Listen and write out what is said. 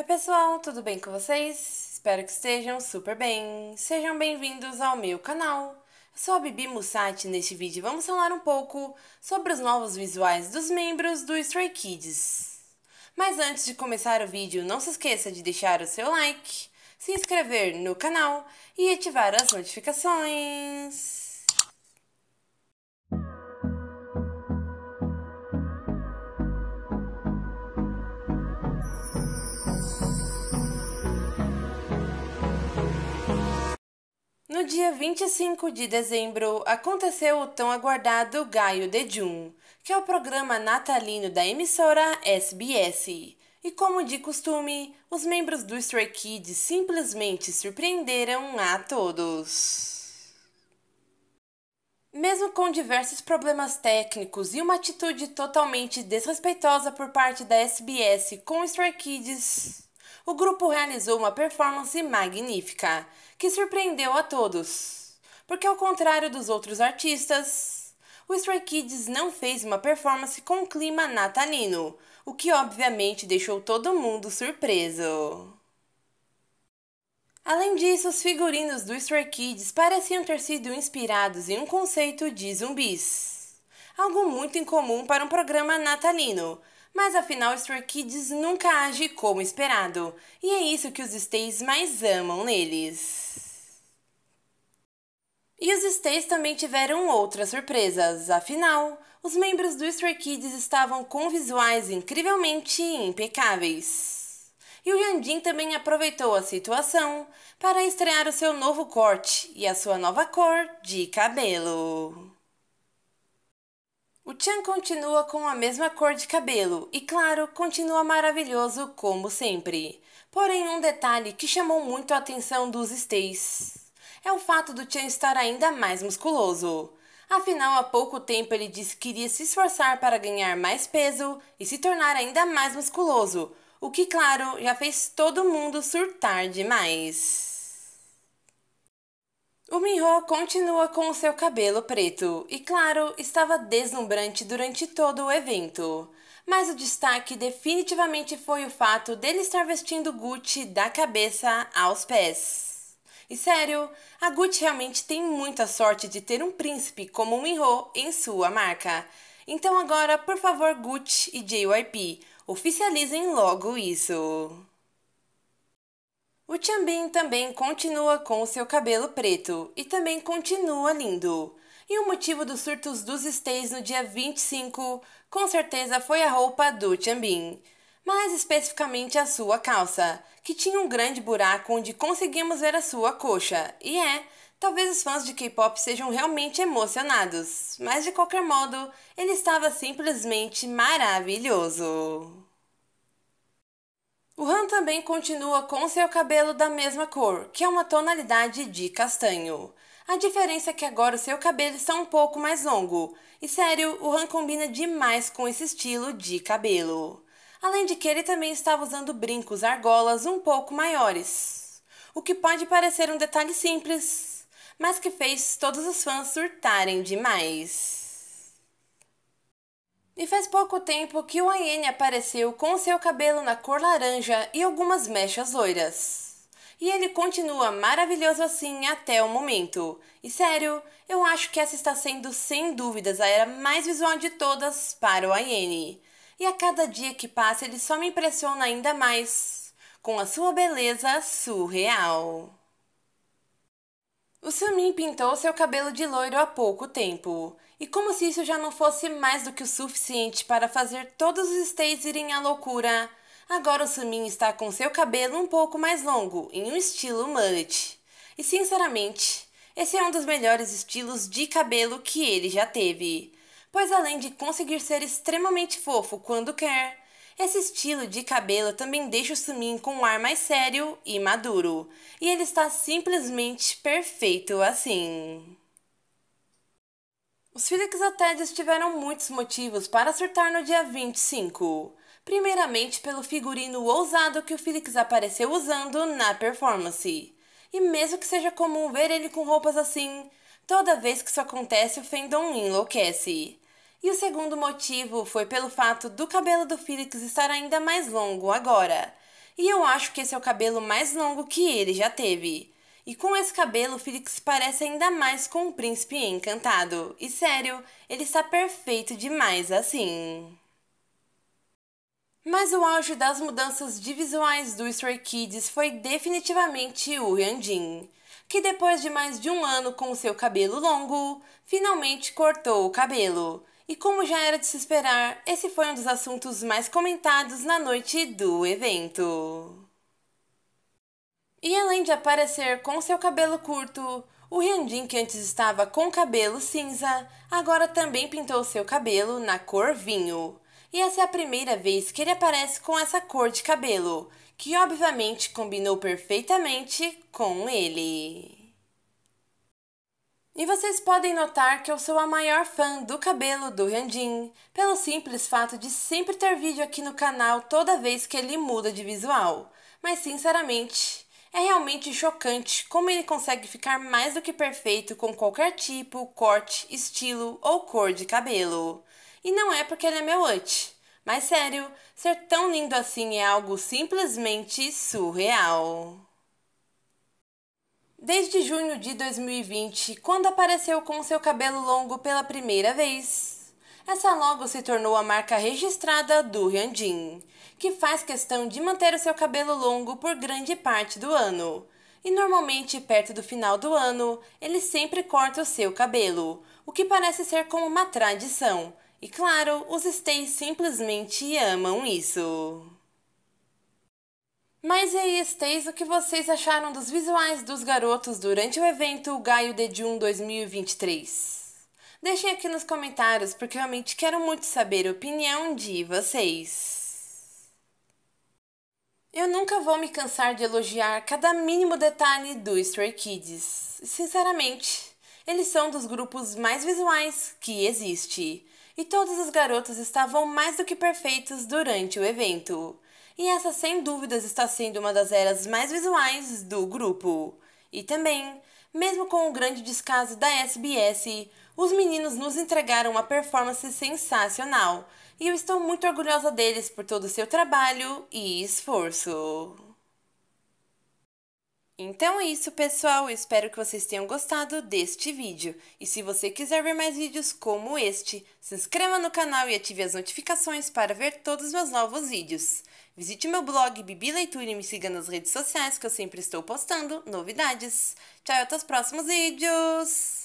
Oi, pessoal, tudo bem com vocês? Espero que estejam super bem. Sejam bem-vindos ao meu canal. Eu sou a Bibi Mussati e neste vídeo vamos falar um pouco sobre os novos visuais dos membros do Stray Kids. Mas antes de começar o vídeo, não se esqueça de deixar o seu like, se inscrever no canal e ativar as notificações. dia 25 de dezembro, aconteceu o tão aguardado Gaio de Jun, que é o programa natalino da emissora SBS. E como de costume, os membros do Stray Kids simplesmente surpreenderam a todos. Mesmo com diversos problemas técnicos e uma atitude totalmente desrespeitosa por parte da SBS com Stray Kids, o grupo realizou uma performance magnífica, que surpreendeu a todos. Porque, ao contrário dos outros artistas, o Stray Kids não fez uma performance com clima natalino, o que obviamente deixou todo mundo surpreso. Além disso, os figurinos do Stray Kids pareciam ter sido inspirados em um conceito de zumbis. Algo muito incomum para um programa natalino, mas afinal, Stray Kids nunca age como esperado, e é isso que os Stays mais amam neles. E os Stays também tiveram outras surpresas, afinal, os membros do Stray Kids estavam com visuais incrivelmente impecáveis. E o Yandin também aproveitou a situação para estrear o seu novo corte e a sua nova cor de cabelo. O Chan continua com a mesma cor de cabelo e, claro, continua maravilhoso como sempre. Porém, um detalhe que chamou muito a atenção dos Stays é o fato do Chan estar ainda mais musculoso. Afinal, há pouco tempo ele disse que iria se esforçar para ganhar mais peso e se tornar ainda mais musculoso, o que, claro, já fez todo mundo surtar demais. O Minho continua com o seu cabelo preto e, claro, estava deslumbrante durante todo o evento. Mas o destaque definitivamente foi o fato dele estar vestindo Gucci da cabeça aos pés. E sério, a Gucci realmente tem muita sorte de ter um príncipe como o Minho em sua marca. Então agora, por favor, Gucci e JYP, oficializem logo isso. O Chambin também continua com o seu cabelo preto e também continua lindo. E o motivo dos surtos dos Stays no dia 25 com certeza foi a roupa do Chambin, mais especificamente a sua calça, que tinha um grande buraco onde conseguimos ver a sua coxa, e é, Talvez os fãs de K-pop sejam realmente emocionados, mas de qualquer modo, ele estava simplesmente maravilhoso. O Han também continua com seu cabelo da mesma cor, que é uma tonalidade de castanho. A diferença é que agora o seu cabelo está um pouco mais longo. E sério, o Han combina demais com esse estilo de cabelo. Além de que ele também estava usando brincos argolas um pouco maiores. O que pode parecer um detalhe simples, mas que fez todos os fãs surtarem demais. E faz pouco tempo que o Ayane apareceu com seu cabelo na cor laranja e algumas mechas loiras. E ele continua maravilhoso assim até o momento. E sério, eu acho que essa está sendo sem dúvidas a era mais visual de todas para o Ayane. E a cada dia que passa ele só me impressiona ainda mais com a sua beleza surreal. O Samin pintou seu cabelo de loiro há pouco tempo, e como se isso já não fosse mais do que o suficiente para fazer todos os Stays irem à loucura, agora o Sumin está com seu cabelo um pouco mais longo, em um estilo mullet. E sinceramente, esse é um dos melhores estilos de cabelo que ele já teve. Pois além de conseguir ser extremamente fofo quando quer, esse estilo de cabelo também deixa o Sumin com um ar mais sério e maduro, e ele está simplesmente perfeito assim. Os filicatedes tiveram muitos motivos para surtar no dia 25. Primeiramente, pelo figurino ousado que o Felix apareceu usando na performance. E mesmo que seja comum ver ele com roupas assim, toda vez que isso acontece, o fandom enlouquece. E o segundo motivo foi pelo fato do cabelo do Felix estar ainda mais longo agora. E eu acho que esse é o cabelo mais longo que ele já teve. E com esse cabelo, Felix parece ainda mais com um príncipe encantado. E sério, ele está perfeito demais assim. Mas o auge das mudanças de visuais do Stray Kids foi definitivamente o Hyunjin, que depois de mais de um ano com seu cabelo longo, finalmente cortou o cabelo. E como já era de se esperar, esse foi um dos assuntos mais comentados na noite do evento. E além de aparecer com seu cabelo curto, o Hyunjin, que antes estava com cabelo cinza, agora também pintou seu cabelo na cor vinho. E essa é a primeira vez que ele aparece com essa cor de cabelo, que obviamente combinou perfeitamente com ele. E vocês podem notar que eu sou a maior fã do cabelo do Hyunjin, pelo simples fato de sempre ter vídeo aqui no canal toda vez que ele muda de visual. Mas sinceramente, é realmente chocante como ele consegue ficar mais do que perfeito com qualquer tipo, corte, estilo ou cor de cabelo. E não é porque ele é meu ut. Mas sério, ser tão lindo assim é algo simplesmente surreal. Desde junho de 2020, quando apareceu com seu cabelo longo pela primeira vez, essa logo se tornou a marca registrada do Hyunjin, que faz questão de manter o seu cabelo longo por grande parte do ano. E normalmente, perto do final do ano, ele sempre corta o seu cabelo, o que parece ser como uma tradição. E claro, os Stays simplesmente amam isso. Mas e aí, Stays, o que vocês acharam dos visuais dos garotos durante o evento Gaio de Jun 2023? Deixem aqui nos comentários, porque realmente quero muito saber a opinião de vocês. Eu nunca vou me cansar de elogiar cada mínimo detalhe do Stray Kids. Sinceramente, eles são dos grupos mais visuais que existe. E todas as garotas estavam mais do que perfeitas durante o evento. E essa, sem dúvidas, está sendo uma das eras mais visuais do grupo. E também, mesmo com o grande descaso da SBS, os meninos nos entregaram uma performance sensacional e eu estou muito orgulhosa deles por todo o seu trabalho e esforço. Então é isso, pessoal. Eu espero que vocês tenham gostado deste vídeo. E se você quiser ver mais vídeos como este, se inscreva no canal e ative as notificações para ver todos os meus novos vídeos. Visite meu blog Bibi Leitura e me siga nas redes sociais que eu sempre estou postando novidades. Tchau, até os próximos vídeos!